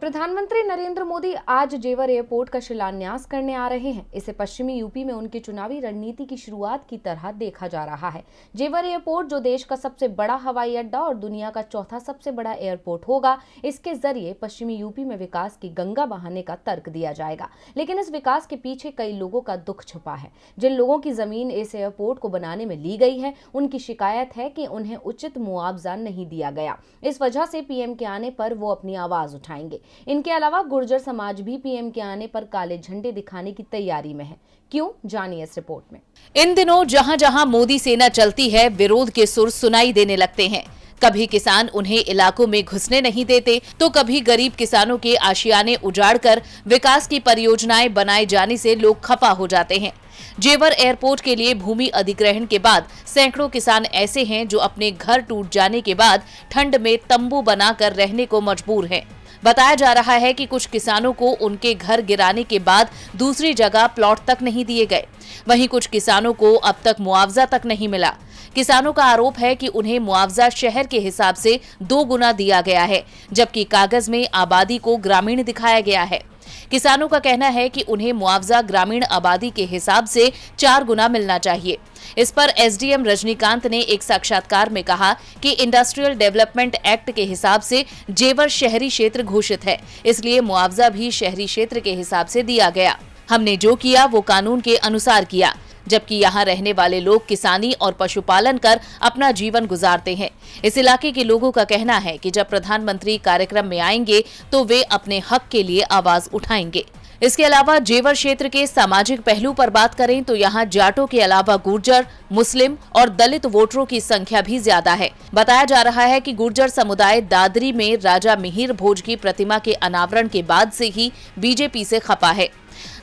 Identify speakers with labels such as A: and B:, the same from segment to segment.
A: प्रधानमंत्री नरेंद्र मोदी आज जेवर एयरपोर्ट का शिलान्यास करने आ रहे हैं इसे पश्चिमी यूपी में उनकी चुनावी रणनीति की शुरुआत की तरह देखा जा रहा है जेवर एयरपोर्ट जो देश का सबसे बड़ा हवाई अड्डा और दुनिया का चौथा सबसे बड़ा एयरपोर्ट होगा इसके जरिए पश्चिमी यूपी में विकास की गंगा बहाने का तर्क दिया जाएगा लेकिन इस विकास के पीछे कई लोगों का दुख छुपा है जिन लोगों की जमीन इस एयरपोर्ट को बनाने में ली गई है उनकी शिकायत है कि उन्हें उचित मुआवजा नहीं दिया गया इस वजह से पीएम के आने पर वो अपनी आवाज उठाएंगे इनके अलावा गुर्जर समाज भी पीएम के आने पर काले झंडे दिखाने की तैयारी में है क्यों जानिए इस रिपोर्ट में
B: इन दिनों जहां जहां मोदी सेना चलती है विरोध के सुर सुनाई देने लगते हैं कभी किसान उन्हें इलाकों में घुसने नहीं देते तो कभी गरीब किसानों के आशियाने उजाड़कर विकास की परियोजनाएं बनाए जाने से लोग खफा हो जाते हैं जेवर एयरपोर्ट के लिए भूमि अधिग्रहण के बाद सैकड़ों किसान ऐसे हैं जो अपने घर टूट जाने के बाद ठंड में तंबू बनाकर रहने को मजबूर हैं। बताया जा रहा है कि कुछ किसानों को उनके घर गिराने के बाद दूसरी जगह प्लॉट तक नहीं दिए गए वहीं कुछ किसानों को अब तक मुआवजा तक नहीं मिला किसानों का आरोप है कि उन्हें मुआवजा शहर के हिसाब से दो गुना दिया गया है जबकि कागज में आबादी को ग्रामीण दिखाया गया है किसानों का कहना है कि उन्हें मुआवजा ग्रामीण आबादी के हिसाब से चार गुना मिलना चाहिए इस पर एसडीएम रजनीकांत ने एक साक्षात्कार में कहा कि इंडस्ट्रियल डेवलपमेंट एक्ट के हिसाब से जेवर शहरी क्षेत्र घोषित है इसलिए मुआवजा भी शहरी क्षेत्र के हिसाब से दिया गया हमने जो किया वो कानून के अनुसार किया जबकि यहाँ रहने वाले लोग किसानी और पशुपालन कर अपना जीवन गुजारते हैं इस इलाके के लोगों का कहना है कि जब प्रधानमंत्री कार्यक्रम में आएंगे तो वे अपने हक के लिए आवाज उठाएंगे इसके अलावा जेवर क्षेत्र के सामाजिक पहलू पर बात करें तो यहाँ जाटों के अलावा गुर्जर मुस्लिम और दलित वोटरों की संख्या भी ज्यादा है बताया जा रहा है कि गुर्जर समुदाय दादरी में राजा मिहिर भोज की प्रतिमा के अनावरण के बाद से ही बीजेपी से खपा है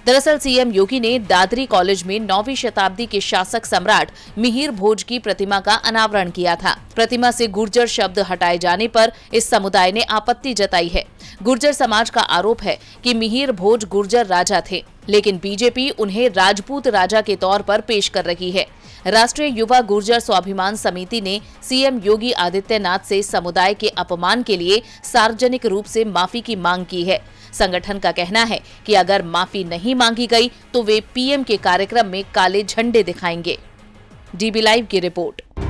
B: दरअसल सीएम योगी ने दादरी कॉलेज में नौवीं शताब्दी के शासक सम्राट मिहिर भोज की प्रतिमा का अनावरण किया था प्रतिमा से गुर्जर शब्द हटाए जाने पर इस समुदाय ने आपत्ति जताई है गुर्जर समाज का आरोप है कि मिहिर भोज गुर्जर राजा थे लेकिन बीजेपी उन्हें राजपूत राजा के तौर पर पेश कर रही है राष्ट्रीय युवा गुर्जर स्वाभिमान समिति ने सीएम योगी आदित्यनाथ से समुदाय के अपमान के लिए सार्वजनिक रूप से माफी की मांग की है संगठन का कहना है कि अगर माफी नहीं मांगी गई तो वे पीएम के कार्यक्रम में काले झंडे दिखाएंगे डीबी लाइव की रिपोर्ट